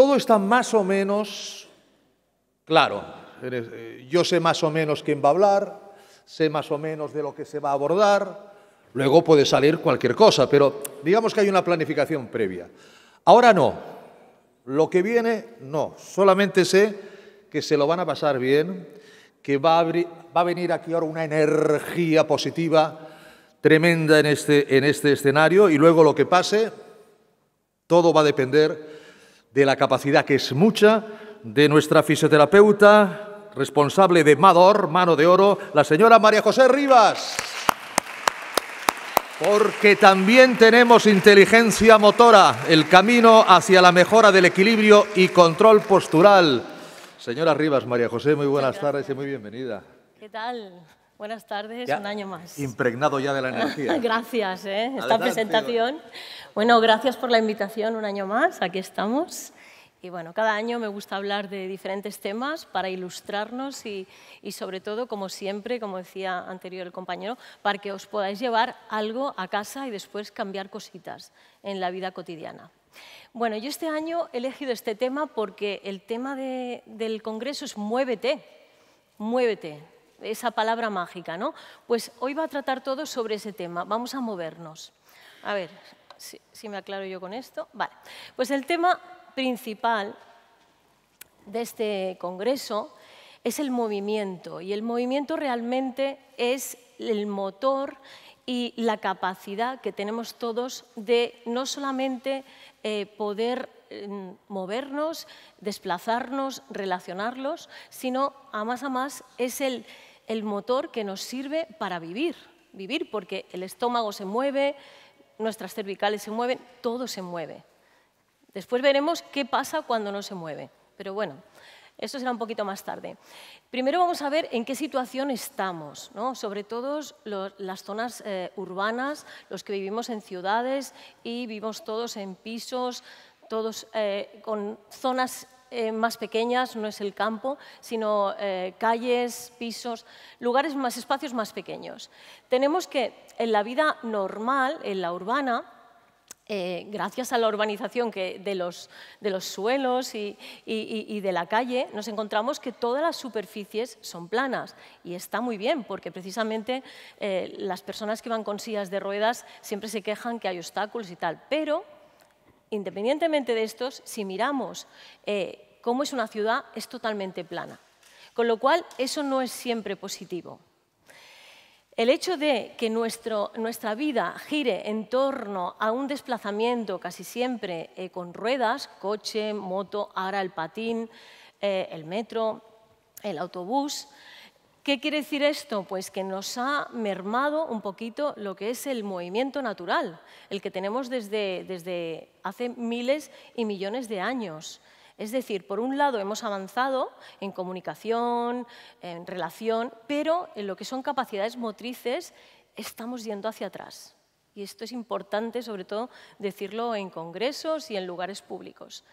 Todo está más o menos claro. Eh, yo sé más o menos quién va a hablar, sé más o menos de lo que se va a abordar. Luego puede salir cualquier cosa, pero digamos que hay una planificación previa. Ahora no. Lo que viene, no. Solamente sé que se lo van a pasar bien, que va a, venir aquí ahora una energía positiva tremenda este, en este escenario y luego lo que pase, todo va a depender de la capacidad, que es mucha, de nuestra fisioterapeuta responsable de Mador, Mano de Oro, la señora María José Rivas. Porque también tenemos inteligencia motora, el camino hacia la mejora del equilibrio y control postural. Señora Rivas, María José, muy buenas tardes y muy bienvenida. ¿Qué tal? Buenas tardes, un año más. Impregnado ya de la energía. Gracias, ¿eh? esta presentación. Bueno, gracias por la invitación un año más, aquí estamos. Y bueno, cada año me gusta hablar de diferentes temas para ilustrarnos y, sobre todo, como siempre, como decía anterior el compañero, para que os podáis llevar algo a casa y después cambiar cositas en la vida cotidiana. Bueno, yo este año he elegido este tema porque el tema del Congreso es muévete, muévete, esa palabra mágica, ¿no? Pues hoy va a tratar todo sobre ese tema, vamos a movernos. A ver, si, me aclaro yo con esto. Vale, pues el tema principal de este congreso es el movimiento y el movimiento realmente es el motor y la capacidad que tenemos todos de no solamente eh, poder mm, movernos, desplazarnos, relacionarlos, sino a más a más es el motor que nos sirve para vivir, vivir porque el estómago se mueve, nuestras cervicales se mueven, todo se mueve. Después veremos qué pasa cuando no se mueve. Pero bueno, eso será un poquito más tarde. Primero vamos a ver en qué situación estamos, sobre todo las zonas eh, urbanas, los que vivimos en ciudades y vivimos todos en pisos, todos eh, con zonas eh, más pequeñas, no es el campo, sino eh, calles, pisos, lugares más, espacios más pequeños. Tenemos que en la vida normal, en la urbana, eh, gracias a la urbanización de, los, suelos y, de la calle, nos encontramos que todas las superficies son planas. Y está muy bien, porque precisamente las personas que van con sillas de ruedas siempre se quejan que hay obstáculos y tal. Pero independientemente de estos, si miramos eh, cómo es una ciudad, es totalmente plana. Con lo cual, eso no es siempre positivo. El hecho de que nuestra vida gire en torno a un desplazamiento casi siempre eh, con ruedas, coche, moto, ahora el patín, eh, el metro, el autobús, ¿Qué quiere decir esto? Pues que nos ha mermado un poquito lo que es el movimiento natural, el que tenemos desde, desde hace miles y millones de años. Es decir, por un lado hemos avanzado en comunicación, en relación, pero en lo que son capacidades motrices estamos yendo hacia atrás. Y esto es importante, sobre todo, decirlo en congresos y en lugares públicos.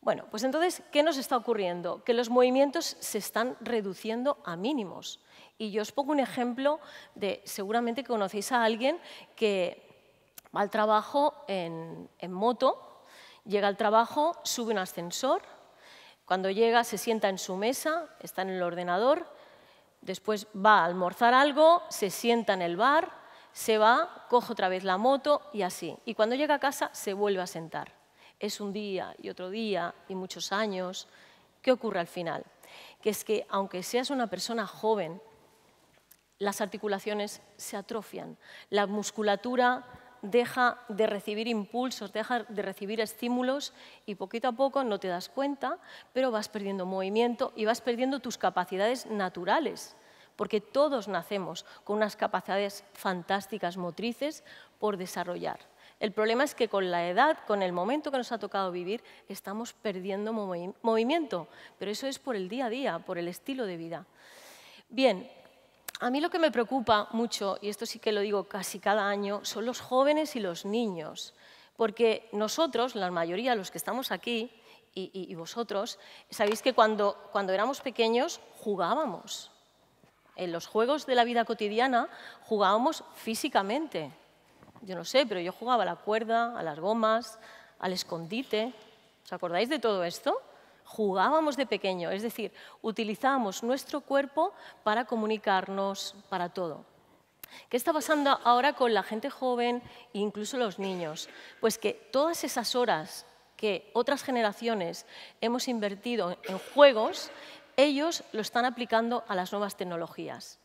Bueno, pues entonces, ¿qué nos está ocurriendo? Que los movimientos se están reduciendo a mínimos. Y yo os pongo un ejemplo de, seguramente conocéis a alguien que va al trabajo en, en moto, llega al trabajo, sube un ascensor, cuando llega se sienta en su mesa, está en el ordenador, después va a almorzar algo, se sienta en el bar, se va, coge otra vez la moto y así. Y cuando llega a casa se vuelve a sentar. Es un día y otro día y muchos años. ¿Qué ocurre al final? Que es que aunque seas una persona joven, las articulaciones se atrofian, la musculatura deja de recibir impulsos, deja de recibir estímulos y poquito a poco no te das cuenta, pero vas perdiendo movimiento y vas perdiendo tus capacidades naturales porque todos nacemos con unas capacidades fantásticas motrices por desarrollar. El problema es que con la edad, con el momento que nos ha tocado vivir, estamos perdiendo movimiento, pero eso es por el día a día, por el estilo de vida. Bien, a mí lo que me preocupa mucho, y esto sí que lo digo casi cada año, son los jóvenes y los niños, porque nosotros, la mayoría los que estamos aquí, y, vosotros, sabéis que cuando éramos pequeños jugábamos, en los juegos de la vida cotidiana jugábamos físicamente. Yo no sé, pero yo jugaba a la cuerda, a las gomas, al escondite. ¿Os acordáis de todo esto? Jugábamos de pequeño, es decir, utilizábamos nuestro cuerpo para comunicarnos, para todo. ¿Qué está pasando ahora con la gente joven e incluso los niños? Pues que todas esas horas que otras generaciones hemos invertido en juegos, ellos lo están aplicando a las nuevas tecnologías.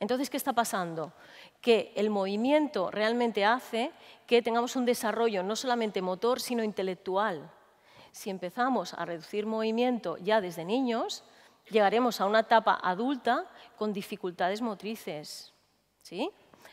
Entonces, ¿qué está pasando? Que el movimiento realmente hace que tengamos un desarrollo no solamente motor, sino intelectual. Si empezamos a reducir movimiento ya desde niños, llegaremos a una etapa adulta con dificultades motrices. ¿Sí?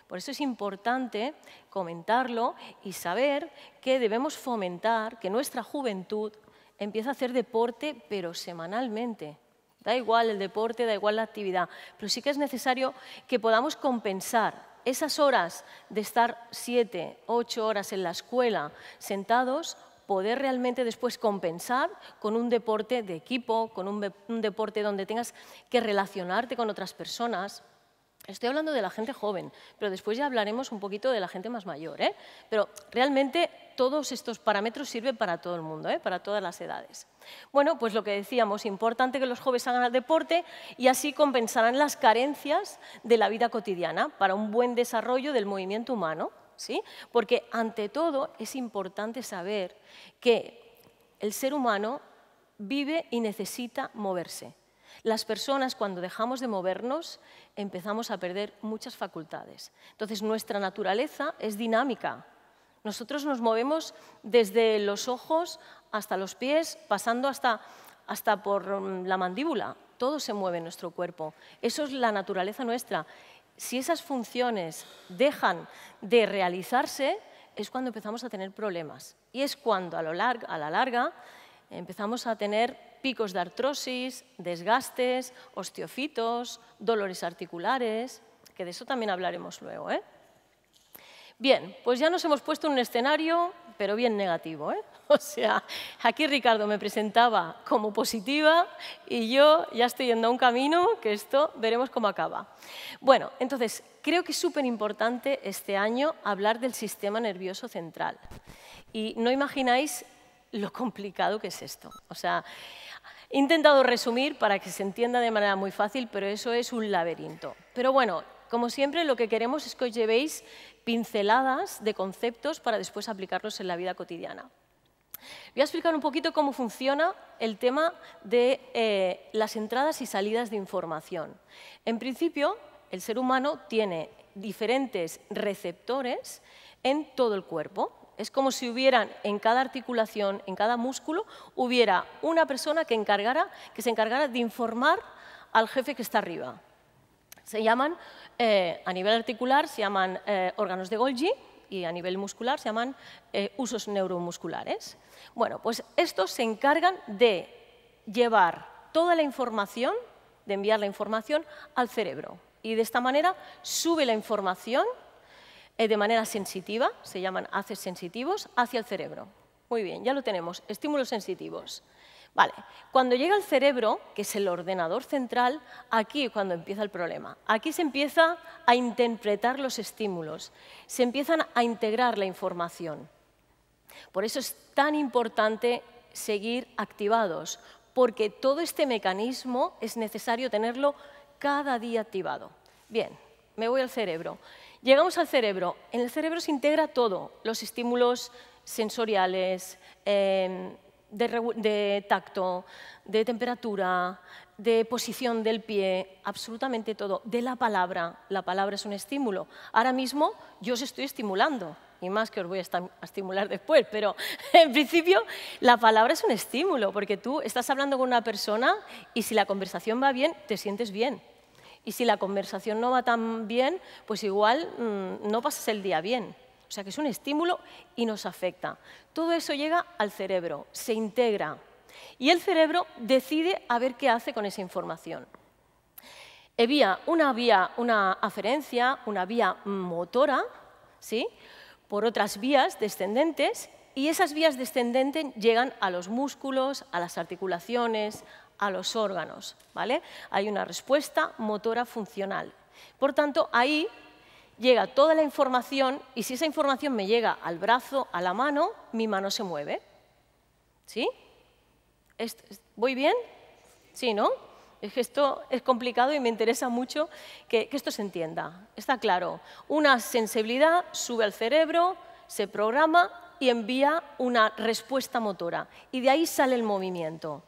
Por eso es importante comentarlo y saber que debemos fomentar que nuestra juventud empiece a hacer deporte, pero semanalmente. Da igual el deporte, da igual la actividad, pero sí que es necesario que podamos compensar esas horas de estar siete, ocho horas en la escuela sentados poder realmente después compensar con un deporte de equipo, con un, deporte donde tengas que relacionarte con otras personas. Estoy hablando de la gente joven, pero después ya hablaremos un poquito de la gente más mayor. ¿eh? Pero realmente todos estos parámetros sirven para todo el mundo, ¿eh? para todas las edades. Bueno, pues lo que decíamos, importante que los jóvenes hagan el deporte y así compensarán las carencias de la vida cotidiana para un buen desarrollo del movimiento humano, ¿sí? Porque ante todo es importante saber que el ser humano vive y necesita moverse. Las personas cuando dejamos de movernos empezamos a perder muchas facultades. Entonces nuestra naturaleza es dinámica, nosotros nos movemos desde los ojos hasta los pies, pasando hasta, hasta por mm, la mandíbula. Todo se mueve en nuestro cuerpo. Eso es la naturaleza nuestra. Si esas funciones dejan de realizarse, es cuando empezamos a tener problemas. Y es cuando a, lo largo a la larga empezamos a tener picos de artrosis, desgastes, osteofitos, dolores articulares, que de eso también hablaremos luego. ¿eh? Bien, pues ya nos hemos puesto en un escenario, pero bien negativo. ¿eh? O sea, aquí Ricardo me presentaba como positiva y yo ya estoy yendo a un camino que esto veremos cómo acaba. Bueno, entonces, creo que es súper importante este año hablar del sistema nervioso central. Y no imagináis lo complicado que es esto. O sea, he intentado resumir para que se entienda de manera muy fácil, pero eso es un laberinto. Pero bueno, como siempre, lo que queremos es que os llevéis pinceladas de conceptos para después aplicarlos en la vida cotidiana. Voy a explicar un poquito cómo funciona el tema de eh, las entradas y salidas de información. En principio, el ser humano tiene diferentes receptores en todo el cuerpo. Es como si hubiera en cada articulación, en cada músculo, hubiera una persona que se encargara de informar al jefe que está arriba. Se llaman, eh, a nivel articular, se llaman eh, órganos de Golgi y a nivel muscular se llaman eh, usos neuromusculares. Bueno, pues estos se encargan de llevar toda la información, de enviar la información al cerebro. Y de esta manera sube la información de manera sensitiva, se llaman haces sensitivos, hacia el cerebro. Muy bien, ya lo tenemos, estímulos sensitivos. Vale, cuando llega el cerebro, que es el ordenador central, aquí es cuando empieza el problema. Aquí se empieza a interpretar los estímulos, se empiezan a integrar la información. Por eso es tan importante seguir activados, porque todo este mecanismo es necesario tenerlo cada día activado. Bien, me voy al cerebro. Llegamos al cerebro. En el cerebro se integra todo, los estímulos sensoriales, em, de, tacto, de temperatura, de posición del pie, absolutamente todo, de la palabra. La palabra es un estímulo. Ahora mismo yo os estoy estimulando, y más que os voy a estimular después, pero en principio la palabra es un estímulo, porque tú estás hablando con una persona y si la conversación va bien, te sientes bien. Y si la conversación no va tan bien, pues igual mm, no pasas el día bien. O sea que es un estímulo y nos afecta. Todo eso llega al cerebro, se integra y el cerebro decide a ver qué hace con esa información. Había una vía, una aferencia, una vía motora, ¿sí? por otras vías descendentes y esas vías descendentes llegan a los músculos, a las articulaciones, a los órganos. ¿vale? Hay una respuesta motora funcional. Por tanto, ahí llega toda la información y si esa información me llega al brazo, a la mano, mi mano se mueve. ¿Sí? ¿Voy bien? Sí, ¿no? Es que esto es complicado y me interesa mucho que, que esto se entienda. Está claro, una sensibilidad sube al cerebro, se programa y envía una respuesta motora. Y de ahí sale el movimiento.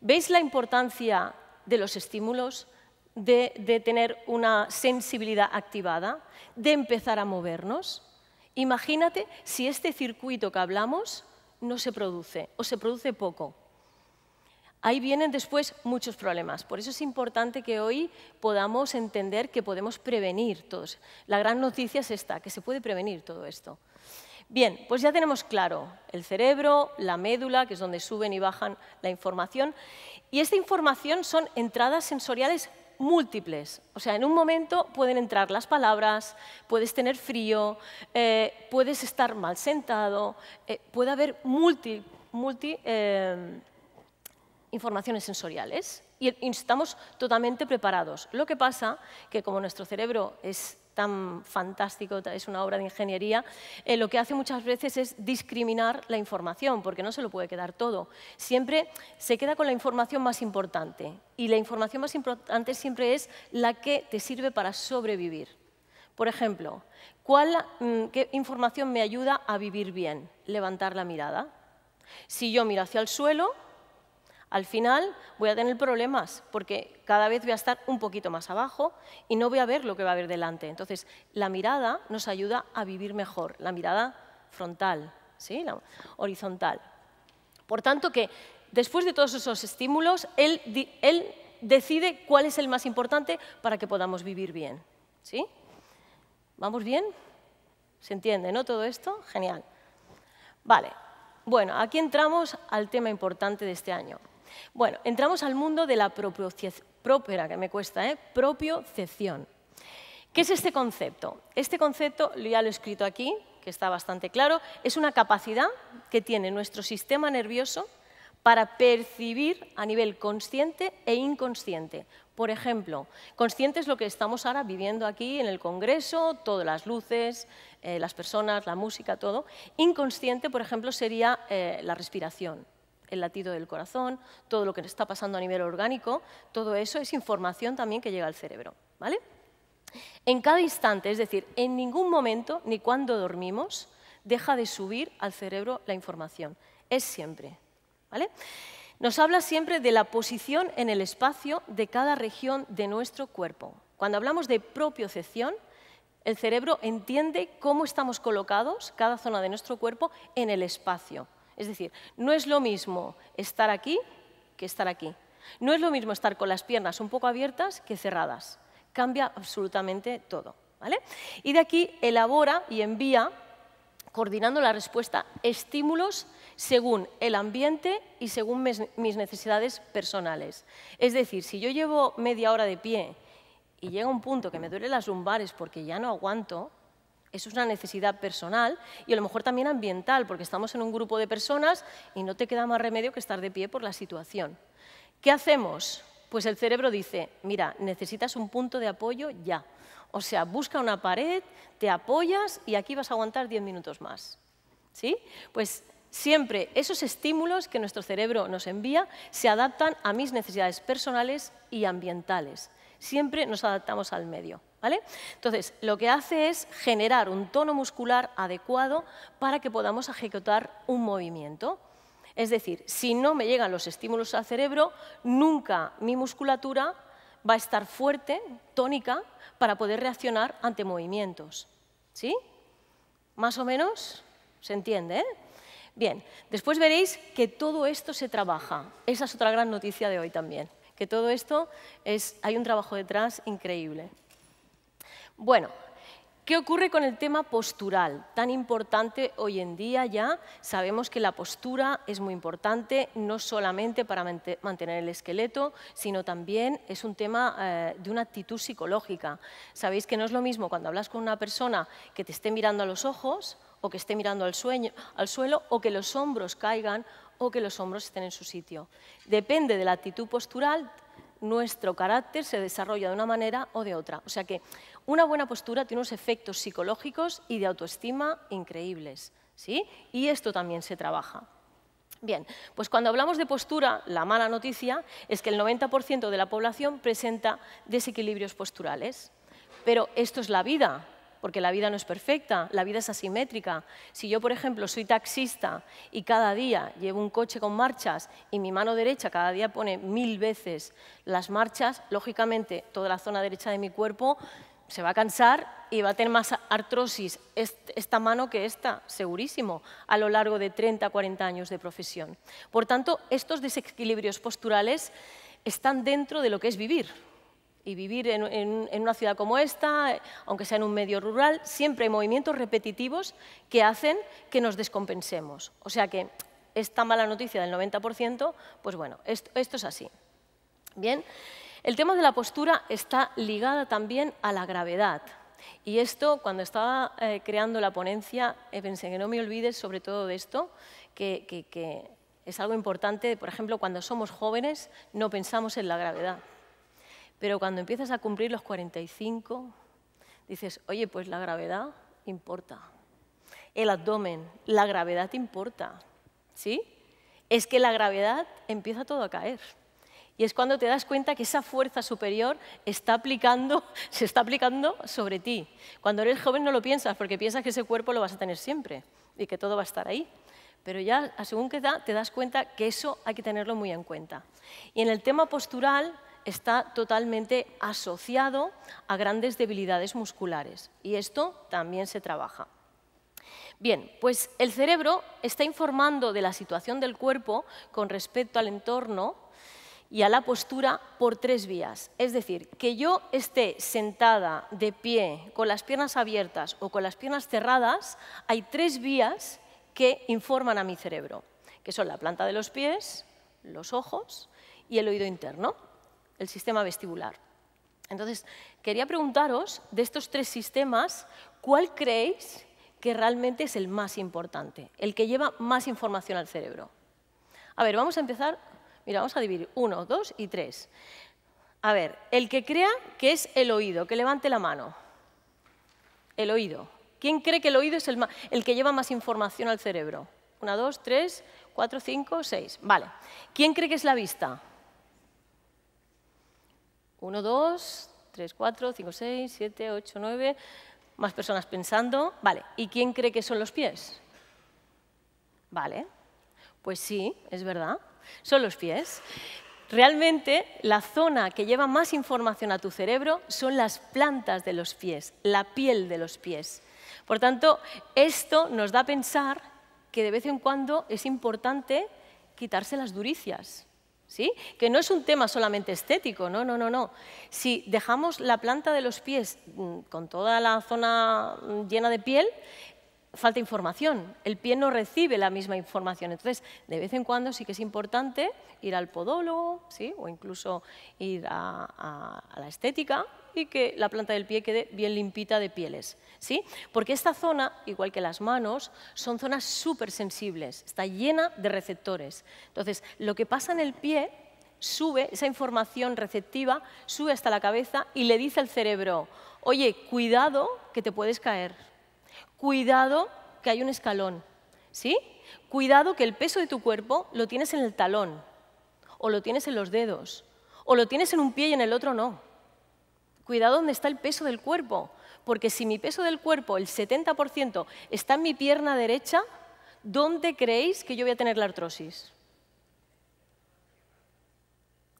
¿Veis la importancia de los estímulos? de, tener una sensibilidad activada, de empezar a movernos. Imagínate si este circuito que hablamos no se produce o se produce poco. Ahí vienen después muchos problemas. Por eso es importante que hoy podamos entender que podemos prevenir todos. La gran noticia es esta, que se puede prevenir todo esto. Bien, pues ya tenemos claro el cerebro, la médula, que es donde suben y bajan la información. Y esta información son entradas sensoriales múltiples. O sea, en un momento pueden entrar las palabras, puedes tener frío, eh, puedes estar mal sentado, eh, puede haber multi, eh, informaciones sensoriales y estamos totalmente preparados. Lo que pasa que como nuestro cerebro es tan fantástico, es una obra de ingeniería, eh, lo que hace muchas veces es discriminar la información, porque no se lo puede quedar todo. Siempre se queda con la información más importante y la información más importante siempre es la que te sirve para sobrevivir. Por ejemplo, mm, ¿qué información me ayuda a vivir bien? Levantar la mirada. Si yo miro hacia el suelo, al final voy a tener problemas porque cada vez voy a estar un poquito más abajo y no voy a ver lo que va a haber delante. Entonces, la mirada nos ayuda a vivir mejor, la mirada frontal, ¿sí? la horizontal. Por tanto, que después de todos esos estímulos, él, él, decide cuál es el más importante para que podamos vivir bien. ¿sí? ¿Vamos bien? ¿Se entiende, no? Todo esto. Genial. Vale. Bueno, aquí entramos al tema importante de este año, bueno, entramos al mundo de la propia, que me cuesta, ¿eh? propiocepción. ¿Qué es este concepto? Este concepto, ya lo he escrito aquí, que está bastante claro, es una capacidad que tiene nuestro sistema nervioso para percibir a nivel consciente e inconsciente. Por ejemplo, consciente es lo que estamos ahora viviendo aquí en el Congreso, todas las luces, eh, las personas, la música, todo. Inconsciente, por ejemplo, sería eh, la respiración el latido del corazón, todo lo que está pasando a nivel orgánico, todo eso es información también que llega al cerebro. En cada instante, es decir, en ningún momento, ni cuando dormimos, deja de subir al cerebro la información. Es siempre. Nos habla siempre de la posición en el espacio de cada región de nuestro cuerpo. Cuando hablamos de propiocepción, el cerebro entiende cómo estamos colocados, cada zona de nuestro cuerpo, en el espacio. Es decir, no es lo mismo estar aquí que estar aquí. No es lo mismo estar con las piernas un poco abiertas que cerradas. Cambia absolutamente todo. ¿vale? Y de aquí elabora y envía, coordinando la respuesta, estímulos según el ambiente y según mis necesidades personales. Es decir, si yo llevo media hora de pie y llega un punto que me duele las lumbares porque ya no aguanto, eso es una necesidad personal y a lo mejor también ambiental, porque estamos en un grupo de personas y no te queda más remedio que estar de pie por la situación. ¿Qué hacemos? Pues el cerebro dice, mira, necesitas un punto de apoyo ya. O sea, busca una pared, te apoyas y aquí vas a aguantar 10 minutos más. ¿Sí? Pues siempre esos estímulos que nuestro cerebro nos envía se adaptan a mis necesidades personales y ambientales. Siempre nos adaptamos al medio. Entonces, lo que hace es generar un tono muscular adecuado para que podamos ejecutar un movimiento. Es decir, si no me llegan los estímulos al cerebro, nunca mi musculatura va a estar fuerte, tónica, para poder reaccionar ante movimientos. ¿Sí? ¿Más o menos? ¿Se entiende? Eh? Bien, después veréis que todo esto se trabaja. Esa es otra gran noticia de hoy también, que todo esto es, hay un trabajo detrás increíble. Bueno, ¿Qué ocurre con el tema postural? Tan importante hoy en día ya. Sabemos que la postura es muy importante, no solamente para mantener el esqueleto, sino también es un tema eh, de una actitud psicológica. Sabéis que no es lo mismo cuando hablas con una persona que te esté mirando a los ojos o que esté mirando al, al suelo o que los hombros caigan o que los hombros estén en su sitio. Depende de la actitud postural, nuestro carácter se desarrolla de una manera o de otra. O sea que una buena postura tiene unos efectos psicológicos y de autoestima increíbles. ¿sí? Y esto también se trabaja. Bien, pues cuando hablamos de postura, la mala noticia es que el 90% de la población presenta desequilibrios posturales. Pero esto es la vida, porque la vida no es perfecta, la vida es asimétrica. Si yo, por ejemplo, soy taxista y cada día llevo un coche con marchas y mi mano derecha cada día pone mil veces las marchas, lógicamente toda la zona derecha de mi cuerpo se va a cansar y va a tener más artrosis esta mano que esta, segurísimo, a lo largo de 30, 40 años de profesión. Por tanto, estos desequilibrios posturales están dentro de lo que es vivir, y vivir en, una ciudad como esta, aunque sea en un medio rural, siempre hay movimientos repetitivos que hacen que nos descompensemos. O sea que esta mala noticia del 90%, pues bueno, esto, es así. Bien, el tema de la postura está ligada también a la gravedad. Y esto, cuando estaba eh, creando la ponencia, eh, pensé que no me olvides sobre todo de esto, que es algo importante. Por ejemplo, cuando somos jóvenes no pensamos en la gravedad. Pero cuando empiezas a cumplir los 45, dices, oye, pues la gravedad importa. El abdomen, la gravedad importa. ¿Sí? Es que la gravedad empieza todo a caer. Y es cuando te das cuenta que esa fuerza superior está aplicando, se está aplicando sobre ti. Cuando eres joven no lo piensas, porque piensas que ese cuerpo lo vas a tener siempre y que todo va a estar ahí. Pero ya, según que te das cuenta que eso hay que tenerlo muy en cuenta. Y en el tema postural, está totalmente asociado a grandes debilidades musculares y esto también se trabaja. Bien, pues el cerebro está informando de la situación del cuerpo con respecto al entorno y a la postura por tres vías. Es decir, que yo esté sentada, de pie, con las piernas abiertas o con las piernas cerradas, hay tres vías que informan a mi cerebro, que son la planta de los pies, los ojos y el oído interno el sistema vestibular. Entonces, quería preguntaros, de estos tres sistemas, ¿cuál creéis que realmente es el más importante, el que lleva más información al cerebro? A ver, vamos a empezar, mira, vamos a dividir uno, dos y tres. A ver, el que crea que es el oído, que levante la mano. El oído. ¿Quién cree que el oído es el, que lleva más información al cerebro? Una, dos, tres, cuatro, cinco, seis. Vale. ¿Quién cree que es la vista? 1, 2, 3, 4, 5, 6, 7, 8, 9. Más personas pensando. Vale, ¿y quién cree que son los pies? Vale, pues sí, es verdad, son los pies. Realmente la zona que lleva más información a tu cerebro son las plantas de los pies, la piel de los pies. Por tanto, esto nos da a pensar que de vez en cuando es importante quitarse las duricias, que no es un tema solamente estético, no, no, no, no. Si dejamos la planta de los pies mm, con toda la zona mm, llena de piel, falta información, el pie no recibe la misma información. Entonces, de vez en cuando sí que es importante ir al podólogo ¿sí? o incluso ir a, la estética y que la planta del pie quede bien limpita de pieles. ¿sí? Porque esta zona, igual que las manos, son zonas súper sensibles, está llena de receptores. Entonces, lo que pasa en el pie sube, esa información receptiva sube hasta la cabeza y le dice al cerebro, oye, cuidado que te puedes caer cuidado que hay un escalón, ¿sí? Cuidado que el peso de tu cuerpo lo tienes en el talón, o lo tienes en los dedos, o lo tienes en un pie y en el otro no. Cuidado dónde está el peso del cuerpo, porque si mi peso del cuerpo, el 70%, está en mi pierna derecha, ¿dónde creéis que yo voy a tener la artrosis?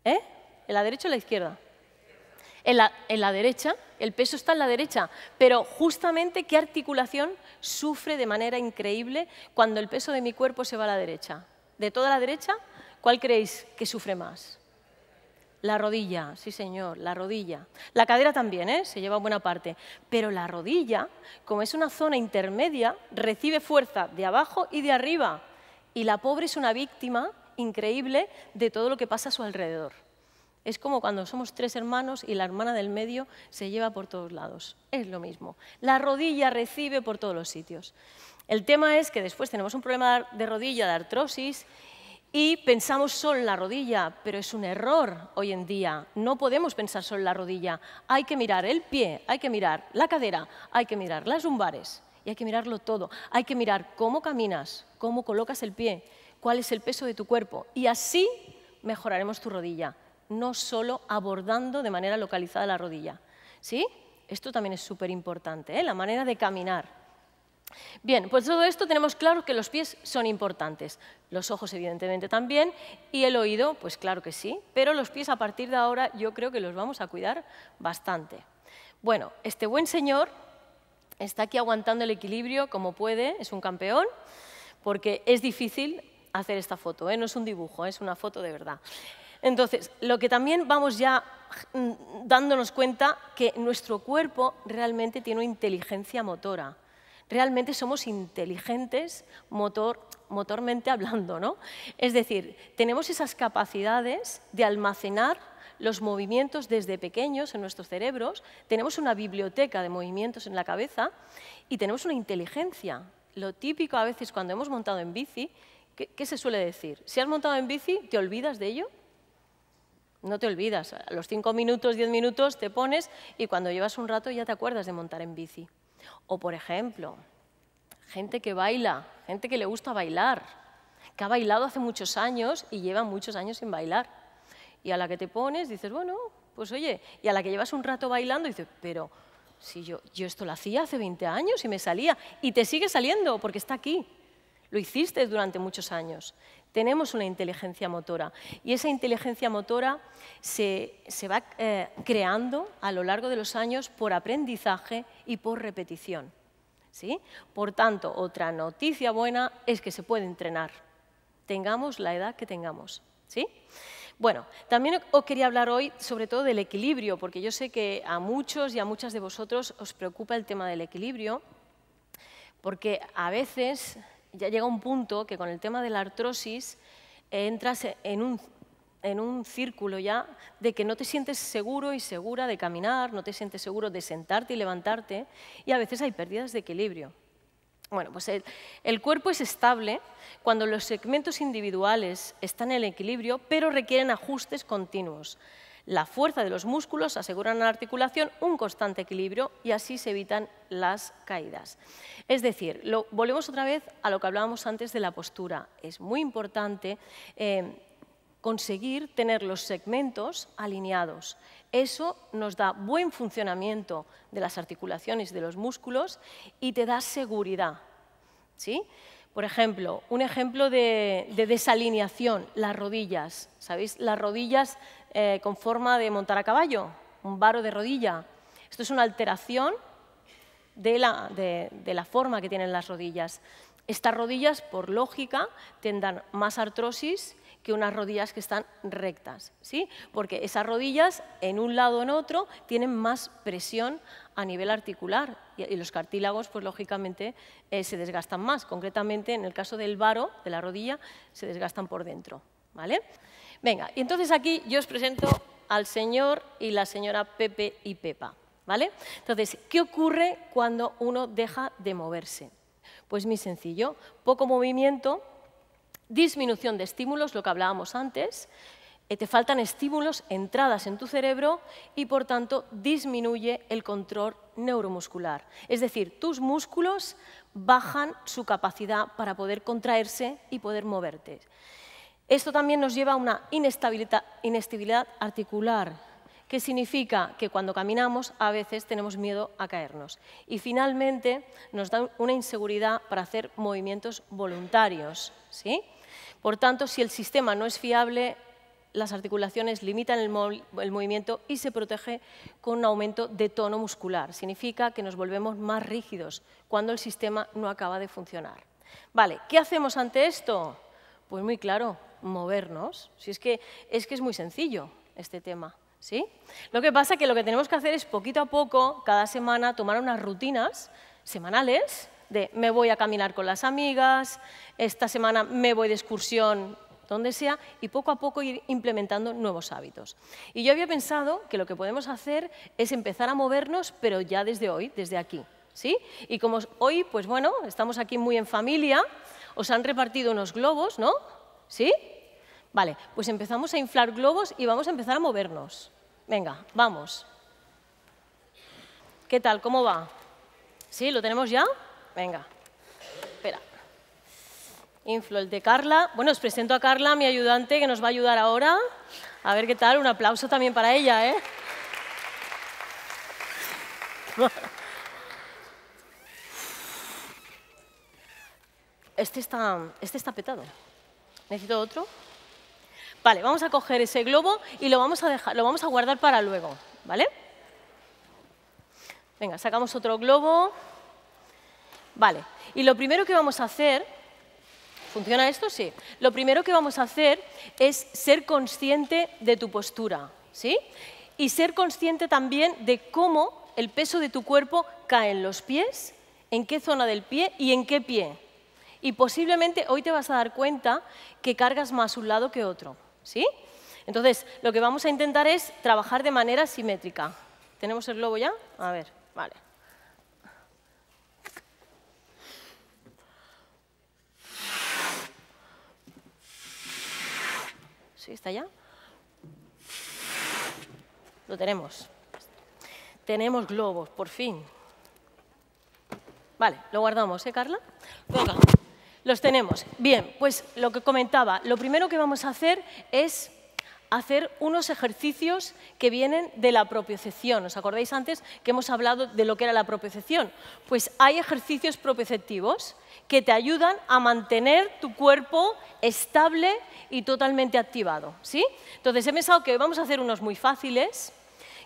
¿Eh? ¿En la derecha o en la izquierda? en la, derecha, el peso está en la derecha, pero justamente qué articulación sufre de manera increíble cuando el peso de mi cuerpo se va a la derecha. De toda la derecha, ¿cuál creéis que sufre más? La rodilla, sí señor, la rodilla. La cadera también, ¿eh? se lleva buena parte. Pero la rodilla, como es una zona intermedia, recibe fuerza de abajo y de arriba. Y la pobre es una víctima increíble de todo lo que pasa a su alrededor. Es como cuando somos tres hermanos y la hermana del medio se lleva por todos lados. Es lo mismo. La rodilla recibe por todos los sitios. El tema es que después tenemos un problema de rodilla, de artrosis, y pensamos solo en la rodilla, pero es un error hoy en día. No podemos pensar solo en la rodilla. Hay que mirar el pie, hay que mirar la cadera, hay que mirar las lumbares y hay que mirarlo todo. Hay que mirar cómo caminas, cómo colocas el pie, cuál es el peso de tu cuerpo y así mejoraremos tu rodilla no solo abordando de manera localizada la rodilla. ¿Sí? Esto también es súper importante, ¿eh? la manera de caminar. Bien, pues todo esto tenemos claro que los pies son importantes, los ojos evidentemente también y el oído, pues claro que sí, pero los pies a partir de ahora yo creo que los vamos a cuidar bastante. Bueno, este buen señor está aquí aguantando el equilibrio como puede, es un campeón, porque es difícil hacer esta foto, ¿eh? no es un dibujo, es una foto de verdad. Entonces, lo que también vamos ya mm, dándonos cuenta que nuestro cuerpo realmente tiene una inteligencia motora. Realmente somos inteligentes motor, motormente hablando, ¿no? Es decir, tenemos esas capacidades de almacenar los movimientos desde pequeños en nuestros cerebros, tenemos una biblioteca de movimientos en la cabeza y tenemos una inteligencia. Lo típico a veces cuando hemos montado en bici, ¿qué, se suele decir? Si has montado en bici, ¿te olvidas de ello? no te olvidas. A los cinco minutos, diez minutos te pones y cuando llevas un rato ya te acuerdas de montar en bici. O, por ejemplo, gente que baila, gente que le gusta bailar, que ha bailado hace muchos años y lleva muchos años sin bailar. Y a la que te pones dices, bueno, pues oye, y a la que llevas un rato bailando dices, pero si yo, yo esto lo hacía hace 20 años y me salía, y te sigue saliendo porque está aquí. Lo hiciste durante muchos años. Tenemos una inteligencia motora y esa inteligencia motora se, se va eh, creando a lo largo de los años por aprendizaje y por repetición. ¿sí? Por tanto, otra noticia buena es que se puede entrenar, tengamos la edad que tengamos. ¿sí? Bueno, también os quería hablar hoy sobre todo del equilibrio, porque yo sé que a muchos y a muchas de vosotros os preocupa el tema del equilibrio, porque a veces ya llega un punto que con el tema de la artrosis eh, entras en un, círculo ya de que no te sientes seguro y segura de caminar, no te sientes seguro de sentarte y levantarte y a veces hay pérdidas de equilibrio. Bueno, pues el, el, cuerpo es estable cuando los segmentos individuales están en equilibrio, pero requieren ajustes continuos. La fuerza de los músculos aseguran a la articulación un constante equilibrio y así se evitan las caídas. Es decir, volvemos otra vez a lo que hablábamos antes de la postura. Es muy importante eh, conseguir tener los segmentos alineados. Eso nos da buen funcionamiento de las articulaciones y de los músculos y te da seguridad. ¿sí? Por ejemplo, un ejemplo de, de, desalineación, las rodillas. ¿Sabéis? Las rodillas eh, con forma de montar a caballo, un varo de rodilla. Esto es una alteración de la, forma que tienen las rodillas. Estas rodillas, por lógica, tendrán más artrosis que unas rodillas que están rectas, ¿sí? Porque esas rodillas, en un lado o en otro, tienen más presión a nivel articular y los cartílagos, pues lógicamente, eh, se desgastan más. Concretamente, en el caso del varo, de la rodilla, se desgastan por dentro, ¿vale? Venga, y entonces aquí yo os presento al señor y la señora Pepe y Pepa, ¿vale? Entonces, ¿qué ocurre cuando uno deja de moverse? Pues muy sencillo, poco movimiento, disminución de estímulos, lo que hablábamos antes, eh, te faltan estímulos, entradas en tu cerebro y por tanto disminuye el control neuromuscular. Es decir, tus músculos bajan su capacidad para poder contraerse y poder moverte. Esto también nos lleva a una inestabilidad, articular, que significa que cuando caminamos a veces tenemos miedo a caernos. Y finalmente nos da una inseguridad para hacer movimientos voluntarios. ¿sí? Por tanto, si el sistema no es fiable, las articulaciones limitan el, el, movimiento y se protege con un aumento de tono muscular. Significa que nos volvemos más rígidos cuando el sistema no acaba de funcionar. Vale, ¿qué hacemos ante esto? Pues muy claro, movernos. Si es que es, que es muy sencillo este tema. ¿sí? Lo que pasa es que lo que tenemos que hacer es poquito a poco, cada semana, tomar unas rutinas semanales de me voy a caminar con las amigas, esta semana me voy de excursión donde sea, y poco a poco ir implementando nuevos hábitos. Y yo había pensado que lo que podemos hacer es empezar a movernos, pero ya desde hoy, desde aquí. ¿sí? Y como hoy, pues bueno, estamos aquí muy en familia, os han repartido unos globos, ¿no? ¿Sí? Vale, pues empezamos a inflar globos y vamos a empezar a movernos. Venga, vamos. ¿Qué tal? ¿Cómo va? ¿Sí? ¿Lo tenemos ya? Venga. Espera. Inflo el de Carla. Bueno, os presento a Carla, mi ayudante, que nos va a ayudar ahora. A ver qué tal. Un aplauso también para ella, ¿eh? este está, este está petado. ¿Necesito otro? Vale, vamos a coger ese globo y lo vamos a, dejar, lo vamos a guardar para luego, ¿vale? Venga, sacamos otro globo. Vale, y lo primero que vamos a hacer, ¿funciona esto? Sí. Lo primero que vamos a hacer es ser consciente de tu postura, ¿sí? Y ser consciente también de cómo el peso de tu cuerpo cae en los pies, en qué zona del pie y en qué pie, y posiblemente hoy te vas a dar cuenta que cargas más un lado que otro. ¿Sí? Entonces, lo que vamos a intentar es trabajar de manera simétrica. ¿Tenemos el globo ya? A ver, vale. ¿Sí? ¿Está ya? Lo tenemos. Tenemos globos, por fin. Vale, lo guardamos, ¿eh, Carla? Los tenemos. Bien, pues lo que comentaba, lo primero que vamos a hacer es hacer unos ejercicios que vienen de la propiocepción. ¿Os acordáis antes que hemos hablado de lo que era la propiocepción? Pues hay ejercicios propioceptivos que te ayudan a mantener tu cuerpo estable y totalmente activado. ¿sí? Entonces he pensado que vamos a hacer unos muy fáciles,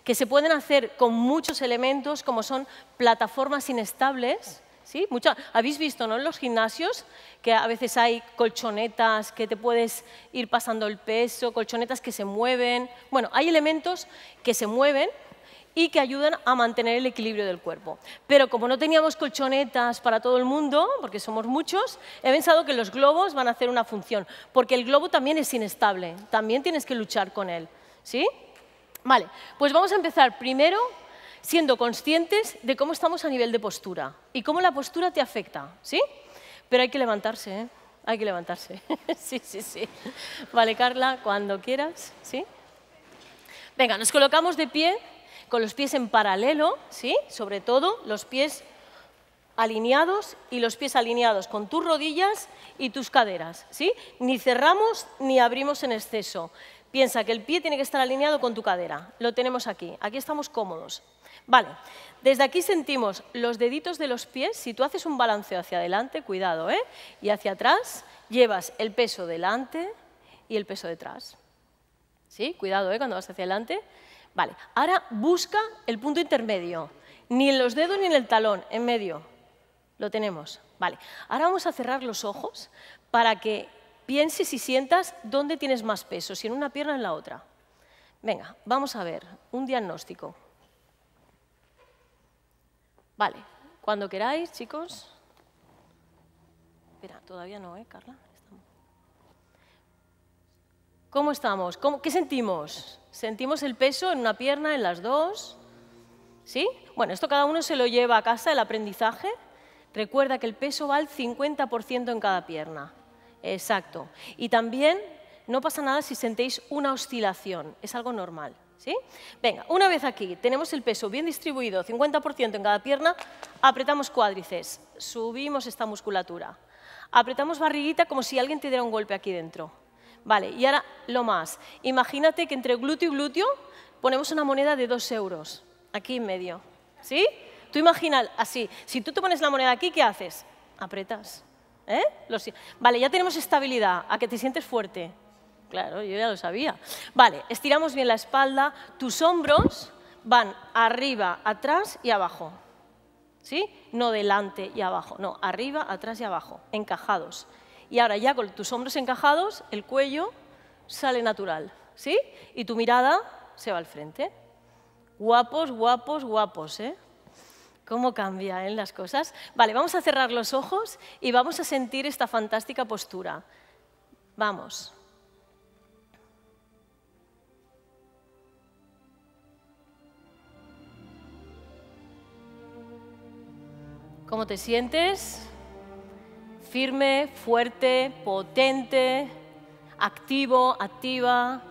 que se pueden hacer con muchos elementos, como son plataformas inestables, ¿Sí? Habéis visto ¿no? en los gimnasios que a veces hay colchonetas que te puedes ir pasando el peso, colchonetas que se mueven. Bueno, hay elementos que se mueven y que ayudan a mantener el equilibrio del cuerpo. Pero como no teníamos colchonetas para todo el mundo, porque somos muchos, he pensado que los globos van a hacer una función, porque el globo también es inestable, también tienes que luchar con él. ¿Sí? Vale, pues vamos a empezar primero siendo conscientes de cómo estamos a nivel de postura y cómo la postura te afecta, ¿sí? Pero hay que levantarse, ¿eh? Hay que levantarse. sí, sí, sí. Vale, Carla, cuando quieras, ¿sí? Venga, nos colocamos de pie, con los pies en paralelo, ¿sí? Sobre todo los pies alineados y los pies alineados con tus rodillas y tus caderas, ¿sí? Ni cerramos ni abrimos en exceso. Piensa que el pie tiene que estar alineado con tu cadera. Lo tenemos aquí. Aquí estamos cómodos. Vale. Desde aquí sentimos los deditos de los pies. Si tú haces un balanceo hacia adelante, cuidado, ¿eh? Y hacia atrás, llevas el peso delante y el peso detrás. ¿Sí? Cuidado, ¿eh? Cuando vas hacia adelante. Vale. Ahora busca el punto intermedio. Ni en los dedos ni en el talón, en medio. Lo tenemos. Vale. Ahora vamos a cerrar los ojos para que pienses y sientas dónde tienes más peso, si en una pierna o en la otra. Venga, vamos a ver, un diagnóstico. Vale, cuando queráis, chicos. Espera, todavía no, ¿eh, Carla? ¿Cómo estamos? ¿Qué sentimos? ¿Sentimos el peso en una pierna, en las dos? ¿Sí? Bueno, esto cada uno se lo lleva a casa, el aprendizaje. Recuerda que el peso va al 50% en cada pierna. Exacto. Y también no pasa nada si sentéis una oscilación, es algo normal. ¿Sí? Venga, una vez aquí tenemos el peso bien distribuido, 50% en cada pierna, apretamos cuádriceps, subimos esta musculatura, apretamos barriguita como si alguien te diera un golpe aquí dentro. Vale, y ahora lo más. Imagínate que entre glúteo y glúteo ponemos una moneda de 2 euros, aquí en medio. ¿Sí? Tú imagina así, si tú te pones la moneda aquí, ¿qué haces? Apretas. ¿Eh? Vale, ya tenemos estabilidad. ¿A que te sientes fuerte? Claro, yo ya lo sabía. Vale, estiramos bien la espalda. Tus hombros van arriba, atrás y abajo. ¿Sí? No delante y abajo, no, arriba, atrás y abajo, encajados. Y ahora ya con tus hombros encajados, el cuello sale natural, ¿sí? Y tu mirada se va al frente. Guapos, guapos, guapos, ¿eh? ¿Cómo cambian ¿eh? las cosas? Vale, vamos a cerrar los ojos y vamos a sentir esta fantástica postura. Vamos. ¿Cómo te sientes? Firme, fuerte, potente, activo, activa.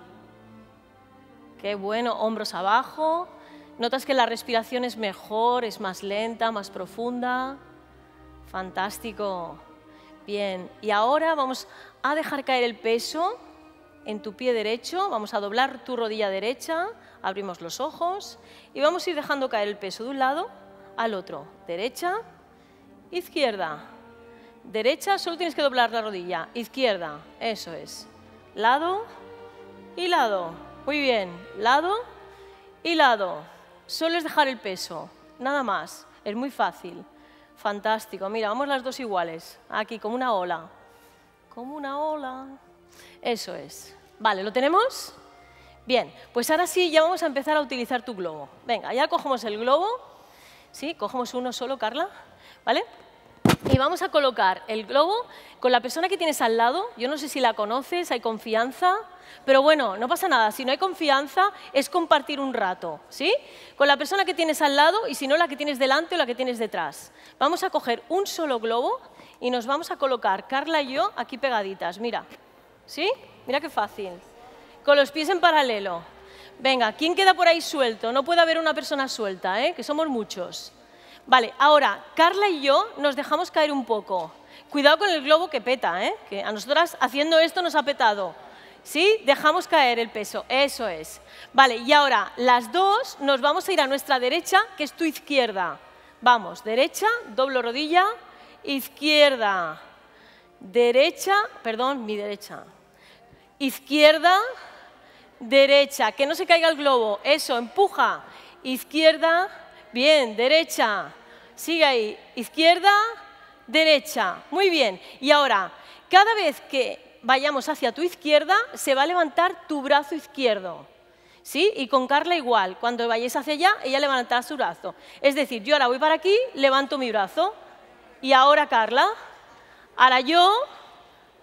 Qué bueno, hombros abajo, Notas que la respiración es mejor, es más lenta, más profunda. Fantástico. Bien, y ahora vamos a dejar caer el peso en tu pie derecho, vamos a doblar tu rodilla derecha, abrimos los ojos y vamos a ir dejando caer el peso de un lado al otro, derecha, izquierda, derecha, solo tienes que doblar la rodilla, izquierda, eso es, lado y lado, muy bien, lado y lado. Solo es dejar el peso, nada más. Es muy fácil. Fantástico. Mira, vamos las dos iguales. Aquí, como una ola. Como una ola. Eso es. Vale, ¿lo tenemos? Bien, pues ahora sí ya vamos a empezar a utilizar tu globo. Venga, ya cogemos el globo. ¿Sí? Cogemos uno solo, Carla. ¿Vale? Y vamos a colocar el globo con la persona que tienes al lado. Yo no sé si la conoces, hay confianza. Pero bueno, no pasa nada. Si no hay confianza, es compartir un rato, ¿sí? Con la persona que tienes al lado y si no, la que tienes delante o la que tienes detrás. Vamos a coger un solo globo y nos vamos a colocar, Carla y yo, aquí pegaditas. Mira, ¿sí? Mira qué fácil. Con los pies en paralelo. Venga, ¿quién queda por ahí suelto? No puede haber una persona suelta, ¿eh? Que somos muchos. Vale, ahora, Carla y yo nos dejamos caer un poco. Cuidado con el globo que peta, ¿eh? Que a nosotras haciendo esto nos ha petado. ¿Sí? Dejamos caer el peso, eso es. Vale, y ahora las dos nos vamos a ir a nuestra derecha, que es tu izquierda. Vamos, derecha, doblo rodilla, izquierda, derecha, perdón, mi derecha. Izquierda, derecha, que no se caiga el globo, eso, empuja. Izquierda, bien, derecha, sigue ahí, izquierda, derecha, muy bien. Y ahora, cada vez que vayamos hacia tu izquierda, se va a levantar tu brazo izquierdo. ¿Sí? Y con Carla igual, cuando vayáis hacia allá, ella levantará su brazo. Es decir, yo ahora voy para aquí, levanto mi brazo, y ahora Carla, ahora yo,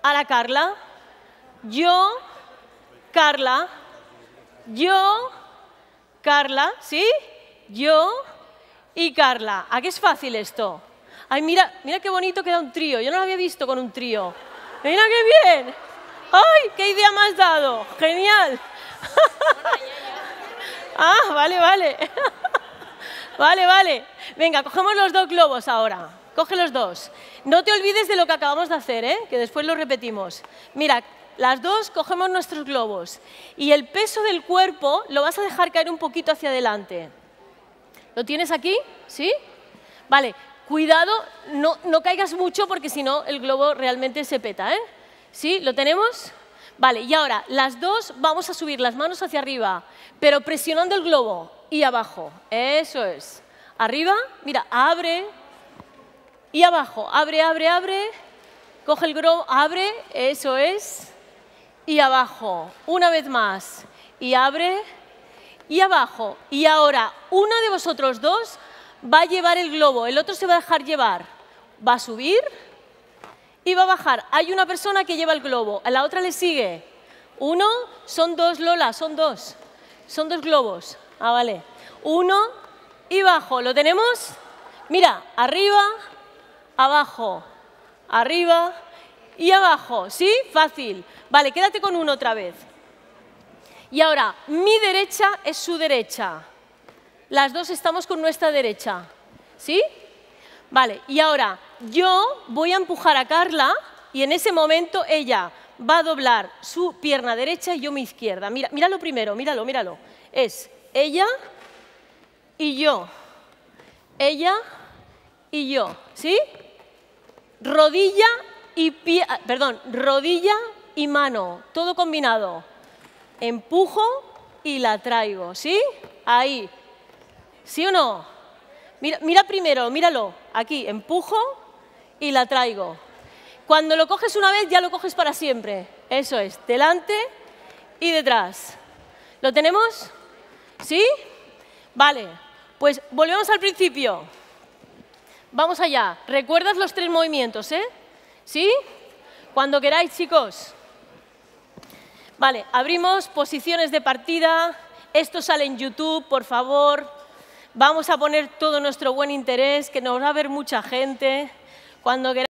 ahora Carla, yo, Carla, yo, Carla, ¿sí? Yo y Carla. ¿A qué es fácil esto? Ay, mira, mira qué bonito queda un trío. Yo no lo había visto con un trío. Mira qué bien. ¡Ay, qué idea me has dado! ¡Genial! ah, vale, vale. vale, vale. Venga, cogemos los dos globos ahora. Coge los dos. No te olvides de lo que acabamos de hacer, ¿eh? que después lo repetimos. Mira, las dos cogemos nuestros globos y el peso del cuerpo lo vas a dejar caer un poquito hacia adelante. ¿Lo tienes aquí? ¿Sí? Vale, Cuidado, no, caigas mucho porque si no el globo realmente se peta. ¿eh? ¿Sí? ¿Lo tenemos? Vale, y ahora, las dos vamos a subir las manos hacia arriba, pero presionando el globo y abajo. Eso es. Arriba, mira, abre y abajo. Abre, abre, abre. Coge el globo, abre, eso es. Y abajo. Una vez más. Y abre y abajo. Y ahora, una de vosotros dos va a llevar el globo, el otro se va a dejar llevar, va a subir y va a bajar. Hay una persona que lleva el globo, a la otra le sigue. Uno, son dos Lola, son dos. Son dos globos. Ah, vale. Uno y bajo. ¿Lo tenemos? Mira, arriba, abajo, arriba y abajo. ¿Sí? Fácil. Vale, quédate con uno otra vez. Y ahora, mi derecha es su derecha. Las dos estamos con nuestra derecha. ¿Sí? Vale, y ahora yo voy a empujar a Carla y en ese momento ella va a doblar su pierna derecha y yo mi izquierda. Mira, míralo primero, míralo, míralo. Es ella y yo. Ella y yo, ¿sí? Rodilla y pie, ah, perdón, rodilla y mano, todo combinado. Empujo y la traigo, ¿sí? Ahí. ¿Sí o no? Mira, primero, míralo. Aquí, empujo y la traigo. Cuando lo coges una vez, ya lo coges para siempre. Eso es, delante y detrás. ¿Lo tenemos? ¿Sí? Vale, pues volvemos al principio. Vamos allá. Recuerdas los tres movimientos, ¿eh? ¿Sí? Cuando queráis, chicos. Vale, abrimos posiciones de partida. Esto sale en YouTube, por favor. Vamos a poner todo nuestro buen interés, que nos va a ver mucha gente. Cuando